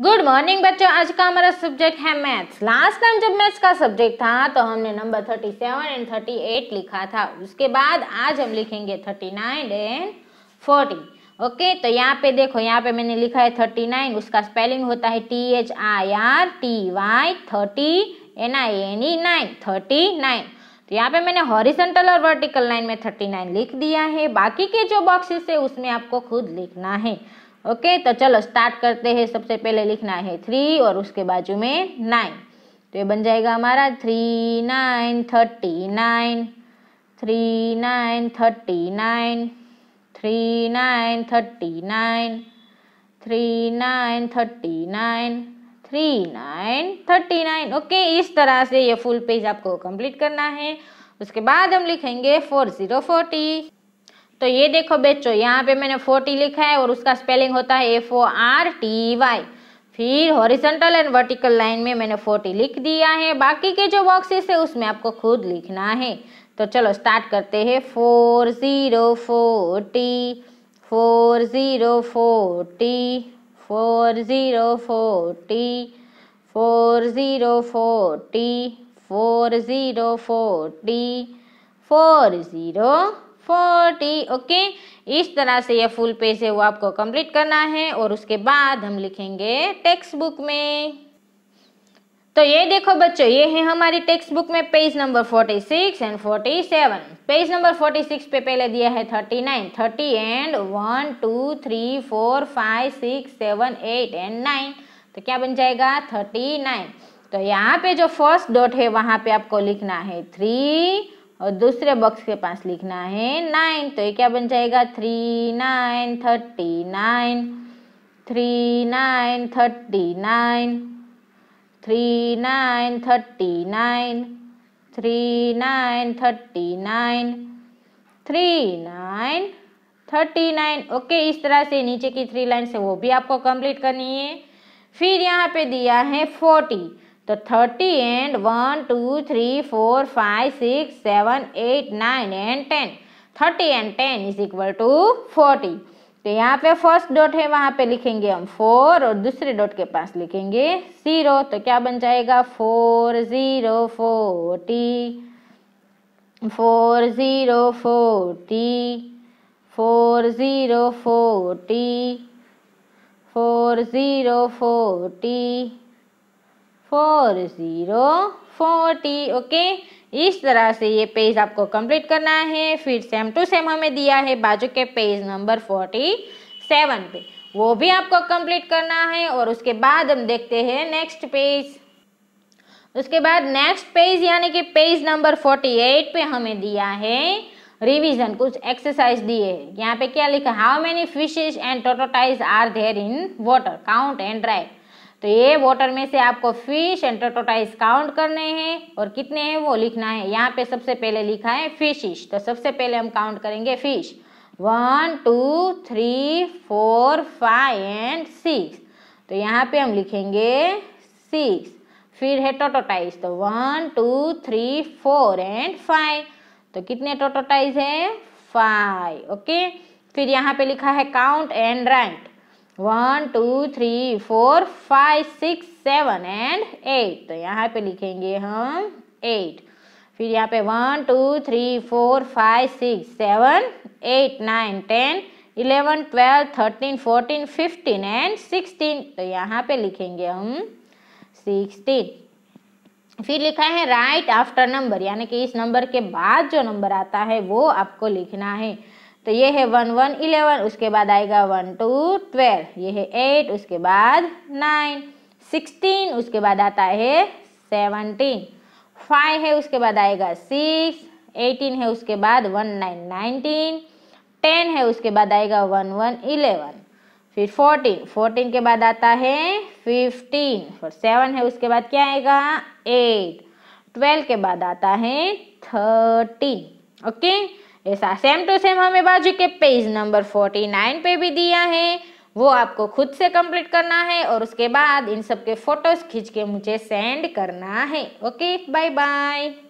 Good morning बच्चों आज का हमारा सब्जेक्ट है मैथ्स लास्ट टाइम जब मैथ्स का सब्जेक्ट था तो हमने number thirty seven and thirty eight लिखा था उसके बाद आज हम लिखेंगे नाइन एंड फोर्टी ओके तो यहाँ पे देखो यहाँ पे मैंने लिखा है थर्टी नाइन उसका स्पेलिंग होता है T H I R T Y thirty N I N E nine thirty nine तो यहाँ पे मैंने हॉरिजेंटल और वर्टिकल लाइन में थर्टी नाइन लिख दिया है बाकी के जो बॉक्सेस है उसमें आपको खुद लिखना है ओके तो चलो स्टार्ट करते हैं सबसे पहले लिखना है थ्री और उसके बाजू में नाइन तो ये बन जाएगा हमारा three nine thirty nine three nine thirty nine three nine thirty nine three nine thirty nine three nine thirty nine okay इस तरह से ये फुल पेज आपको कंप्लीट करना है उसके बाद हम लिखेंगे फोर ज़ीरो फोर्टी तो ये देखो बच्चों यहाँ पे मैंने फोर्टी लिखा है और उसका स्पेलिंग होता है F O R T Y फिर हॉरिजेंटल एंड वर्टिकल लाइन में मैंने फोर्टी लिख दिया है बाकी के जो बॉक्सेस है उसमें आपको खुद लिखना है तो चलो स्टार्ट करते हैं four zero forty four zero forty four zero forty four zero forty four zero forty four zero forty okay इस तरह से यह फुल पेज है वो आपको कंप्लीट करना है और उसके बाद हम लिखेंगे टेक्स्ट बुक में तो ये देखो बच्चों ये है हमारी टेक्स्ट बुक में page number forty six and forty seven page number forty six पे पहले दिया है thirty nine thirty and one two three four five six seven eight and nine तो क्या बन जाएगा थर्टी नाइन तो यहाँ पे जो फर्स्ट डॉट है वहां पे आपको लिखना है थ्री और दूसरे बॉक्स के पास लिखना है नाइन तो ये क्या बन जाएगा three nine thirty nine three nine thirty nine three nine thirty nine three nine thirty nine three nine thirty nine okay इस तरह से नीचे की थ्री लाइन से वो भी आपको कंप्लीट करनी है फिर यहाँ पे दिया है फोर्टी तो thirty and one two three four five six seven eight nine and ten thirty and ten is equal to forty तो यहाँ पे फर्स्ट डॉट है वहाँ पे लिखेंगे हम फोर और दूसरे डॉट के पास लिखेंगे जीरो तो क्या बन जाएगा four zero forty four zero forty four zero forty four zero forty four zero forty okay इस तरह से ये पेज आपको कंप्लीट करना है फिर सेम टू सेम हमें दिया है बाजू के पेज नंबर फोर्टी सेवन पे वो भी आपको कंप्लीट करना है और उसके बाद हम देखते हैं नेक्स्ट पेज उसके बाद नेक्स्ट पेज यानी कि पेज नंबर फोर्टी एट पे हमें दिया है रिवीजन कुछ एक्सरसाइज दिए है यहाँ पे क्या लिखा how many fishes and tortoise are there in water count and write तो ये वोटर में से आपको फिश एंड टोटाइज काउंट करने हैं और कितने हैं वो लिखना है यहाँ पे सबसे पहले लिखा है फिशिश तो सबसे पहले हम काउंट करेंगे fish one two three four five and six तो यहाँ पे हम लिखेंगे सिक्स फिर है टोटोटाइज तो one two three four and five तो कितने टोटोटाइज है फाइव ओके फिर यहाँ पे लिखा है count and write one two three four five six seven and eight तो यहाँ पे लिखेंगे हम एट फिर यहाँ पे one two three four five six seven eight nine ten eleven twelve thirteen fourteen fifteen and sixteen तो यहाँ पे लिखेंगे हम सिक्सटीन फिर लिखा है राइट आफ्टर नंबर यानी कि इस नंबर के बाद जो नंबर आता है वो आपको लिखना है तो ये है वन वन इलेवन उसके बाद आएगा वन टू ट्वेल्व ये है एट उसके बाद नाइन सिक्सटीन उसके बाद आता है सेवनटीन फाइव है उसके बाद आएगा सिक्स एटीन है उसके बाद वन नाइन नाइनटीन टेन है उसके बाद आएगा वन वन इलेवन फिर फोर्टीन फोर्टीन के बाद आता है फिफ्टीन फिर सेवन है उसके बाद क्या आएगा एट ट्वेल्व के बाद आता है थर्टीन ओके okay? ऐसा सेम टू सेम हमें बाजू के पेज नंबर फोर्टी नाइन पे भी दिया है वो आपको खुद से कंप्लीट करना है और उसके बाद इन सब के फोटोज खींच के मुझे सेंड करना है ओके बाय बाय